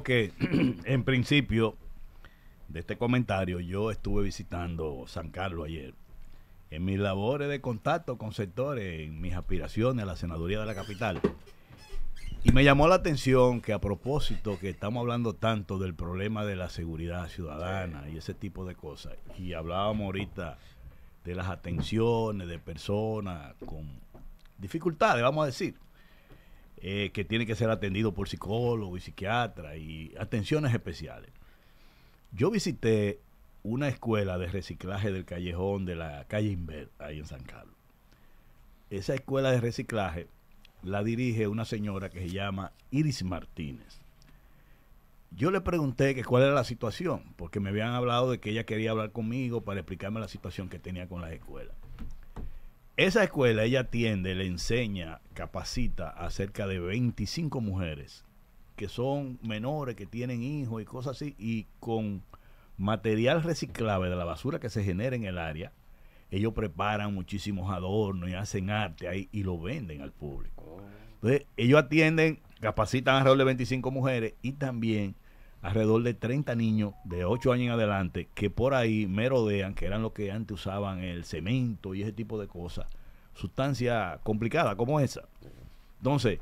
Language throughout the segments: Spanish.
que en principio de este comentario, yo estuve visitando San Carlos ayer en mis labores de contacto con sectores, en mis aspiraciones a la senaduría de la capital. Y me llamó la atención que a propósito que estamos hablando tanto del problema de la seguridad ciudadana y ese tipo de cosas, y hablábamos ahorita de las atenciones de personas con dificultades, vamos a decir. Eh, que tiene que ser atendido por psicólogo y psiquiatra y atenciones especiales. Yo visité una escuela de reciclaje del callejón de la calle Inver, ahí en San Carlos. Esa escuela de reciclaje la dirige una señora que se llama Iris Martínez. Yo le pregunté que cuál era la situación, porque me habían hablado de que ella quería hablar conmigo para explicarme la situación que tenía con las escuelas. Esa escuela, ella atiende, le enseña, capacita a cerca de 25 mujeres que son menores, que tienen hijos y cosas así, y con material reciclable de la basura que se genera en el área, ellos preparan muchísimos adornos y hacen arte ahí y lo venden al público. Oh. Entonces, ellos atienden, capacitan alrededor de 25 mujeres y también alrededor de 30 niños de 8 años en adelante que por ahí merodean, que eran los que antes usaban el cemento y ese tipo de cosas, sustancia complicada como esa. Entonces,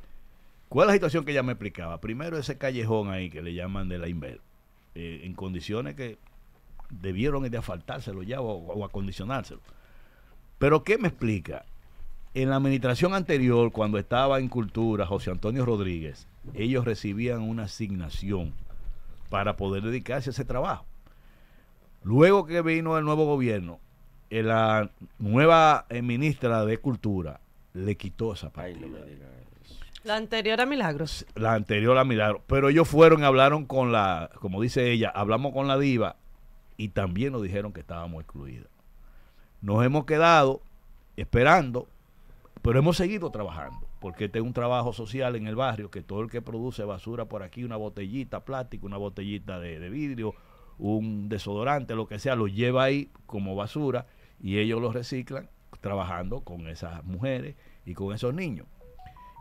¿cuál es la situación que ella me explicaba? Primero ese callejón ahí que le llaman de la Inver, eh, en condiciones que debieron de asfaltárselo ya o, o acondicionárselo. Pero ¿qué me explica? En la administración anterior, cuando estaba en Cultura José Antonio Rodríguez, ellos recibían una asignación para poder dedicarse a ese trabajo. Luego que vino el nuevo gobierno, eh, la nueva eh, ministra de Cultura le quitó esa parte. la anterior a Milagros. La anterior a Milagros. Pero ellos fueron, hablaron con la, como dice ella, hablamos con la diva y también nos dijeron que estábamos excluidos. Nos hemos quedado esperando, pero hemos seguido trabajando porque tengo un trabajo social en el barrio que todo el que produce basura por aquí, una botellita plástica, una botellita de, de vidrio, un desodorante, lo que sea, lo lleva ahí como basura y ellos lo reciclan trabajando con esas mujeres y con esos niños.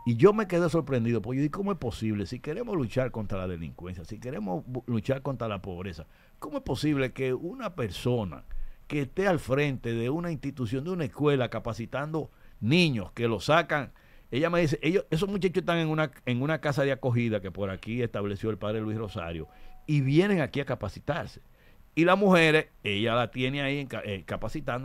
Y yo me quedé sorprendido, porque yo dije, ¿cómo es posible? Si queremos luchar contra la delincuencia, si queremos luchar contra la pobreza, ¿cómo es posible que una persona que esté al frente de una institución, de una escuela, capacitando niños que lo sacan ella me dice, ellos, esos muchachos están en una, en una casa de acogida que por aquí estableció el padre Luis Rosario y vienen aquí a capacitarse. Y las mujeres, ella la tiene ahí eh, capacitando.